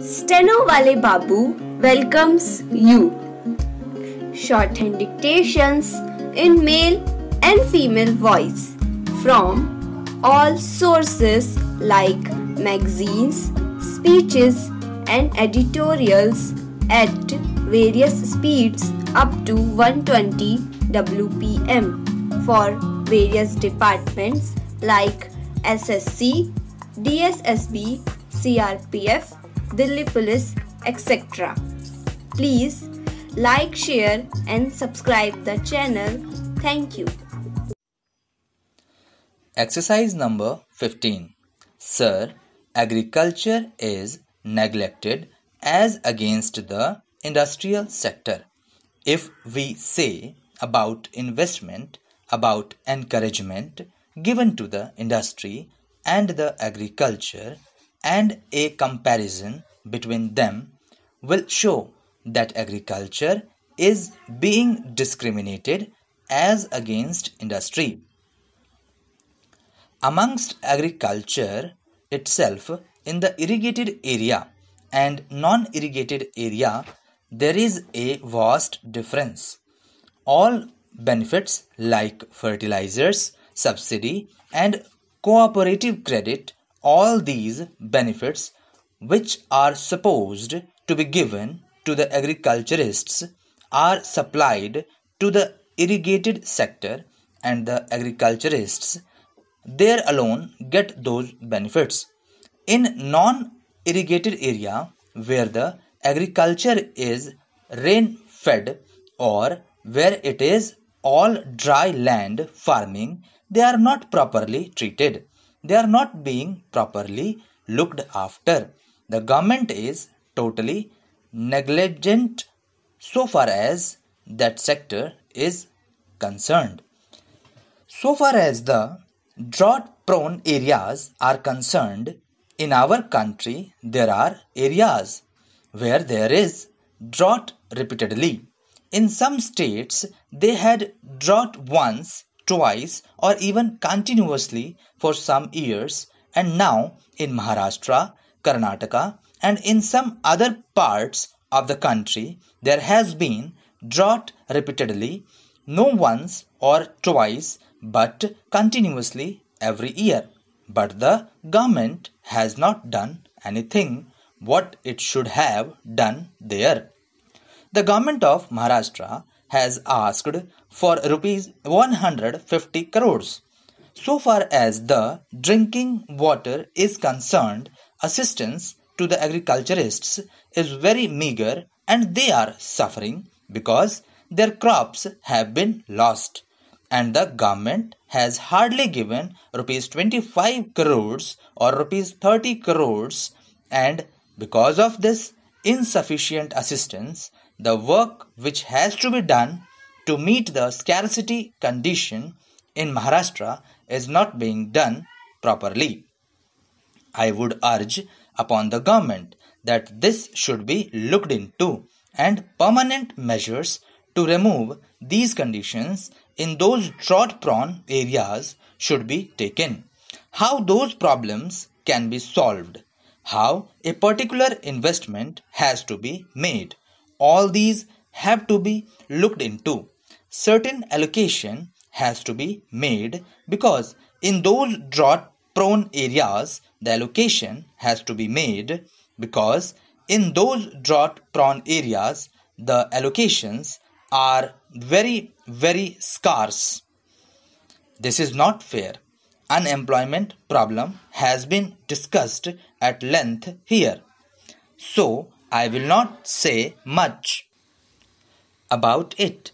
Steno Wale Babu welcomes you. Shorthand dictations in male and female voice from all sources like magazines, speeches, and editorials at various speeds up to 120 WPM for various departments like SSC, DSSB, CRPF, Delhi Police, etc. Please like, share and subscribe the channel. Thank you. Exercise number 15. Sir, agriculture is neglected as against the industrial sector. If we say about investment, about encouragement given to the industry and the agriculture, and a comparison between them will show that agriculture is being discriminated as against industry. Amongst agriculture itself, in the irrigated area and non irrigated area, there is a vast difference. All benefits like fertilizers, subsidy, and cooperative credit, all these benefits which are supposed to be given to the agriculturists are supplied to the irrigated sector and the agriculturists there alone get those benefits in non irrigated area where the agriculture is rain fed or where it is all dry land farming they are not properly treated they are not being properly looked after the government is totally negligent so far as that sector is concerned. So far as the drought prone areas are concerned, in our country there are areas where there is drought repeatedly. In some states, they had drought once, twice, or even continuously for some years, and now in Maharashtra, Karnataka, and in some other parts of the country, there has been drought repeatedly, no once or twice, but continuously every year. But the government has not done anything what it should have done there. The government of Maharashtra has asked for rupees 150 crores. So far as the drinking water is concerned, assistance to the agriculturists is very meager and they are suffering because their crops have been lost and the government has hardly given rupees 25 crores or rupees 30 crores and because of this insufficient assistance the work which has to be done to meet the scarcity condition in maharashtra is not being done properly I would urge upon the government that this should be looked into and permanent measures to remove these conditions in those drought prone areas should be taken. How those problems can be solved, how a particular investment has to be made, all these have to be looked into. Certain allocation has to be made because in those drought prone areas, the allocation has to be made because in those drought-prone areas, the allocations are very, very scarce. This is not fair. Unemployment problem has been discussed at length here. So, I will not say much about it.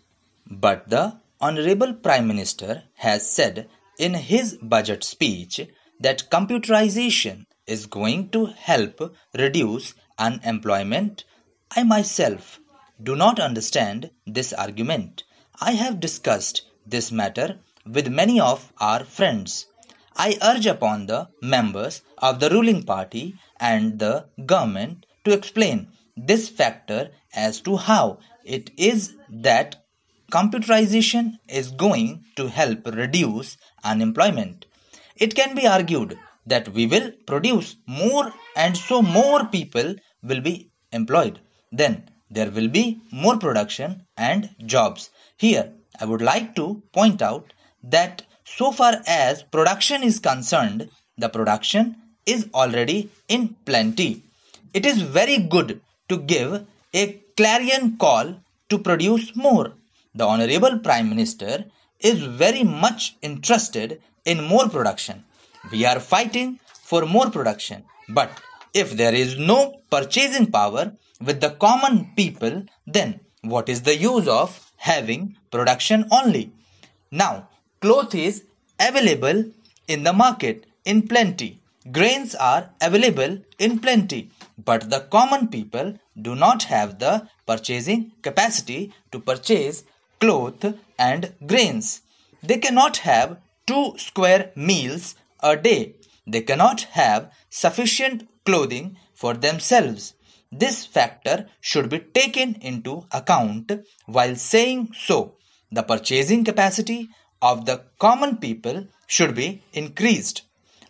But the Honorable Prime Minister has said in his budget speech that computerization is going to help reduce unemployment, I myself do not understand this argument. I have discussed this matter with many of our friends. I urge upon the members of the ruling party and the government to explain this factor as to how it is that computerization is going to help reduce unemployment. It can be argued that we will produce more and so more people will be employed. Then there will be more production and jobs. Here I would like to point out that so far as production is concerned, the production is already in plenty. It is very good to give a clarion call to produce more. The Honorable Prime Minister is very much interested in more production. We are fighting for more production. But if there is no purchasing power with the common people, then what is the use of having production only? Now, cloth is available in the market in plenty. Grains are available in plenty, but the common people do not have the purchasing capacity to purchase cloth and grains. They cannot have two square meals a day. They cannot have sufficient clothing for themselves. This factor should be taken into account while saying so. The purchasing capacity of the common people should be increased.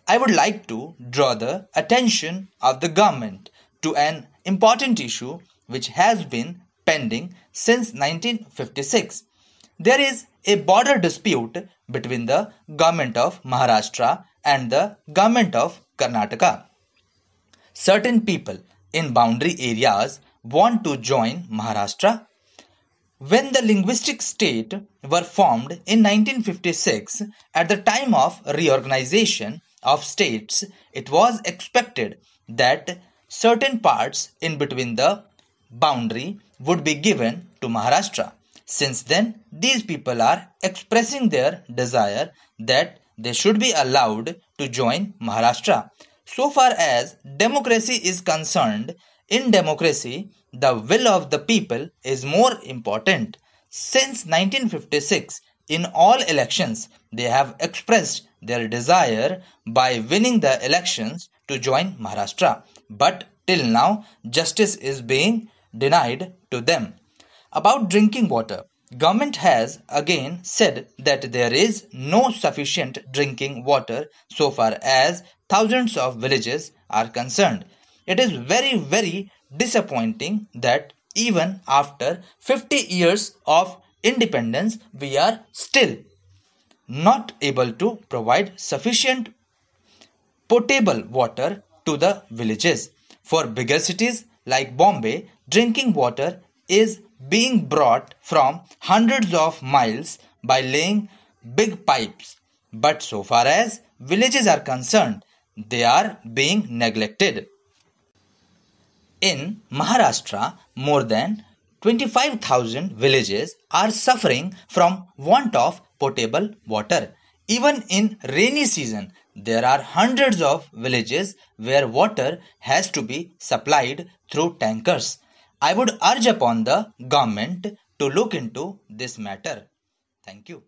I would like to draw the attention of the government to an important issue which has been pending since 1956 there is a border dispute between the government of Maharashtra and the government of Karnataka. Certain people in boundary areas want to join Maharashtra. When the linguistic state were formed in 1956 at the time of reorganization of states, it was expected that certain parts in between the boundary would be given to Maharashtra. Since then, these people are expressing their desire that they should be allowed to join Maharashtra. So far as democracy is concerned, in democracy, the will of the people is more important. Since 1956, in all elections, they have expressed their desire by winning the elections to join Maharashtra. But till now, justice is being denied to them. About drinking water, government has again said that there is no sufficient drinking water so far as thousands of villages are concerned. It is very very disappointing that even after 50 years of independence we are still not able to provide sufficient potable water to the villages. For bigger cities like Bombay, drinking water is being brought from hundreds of miles by laying big pipes. But so far as villages are concerned, they are being neglected. In Maharashtra, more than 25,000 villages are suffering from want of potable water. Even in rainy season, there are hundreds of villages where water has to be supplied through tankers. I would urge upon the government to look into this matter. Thank you.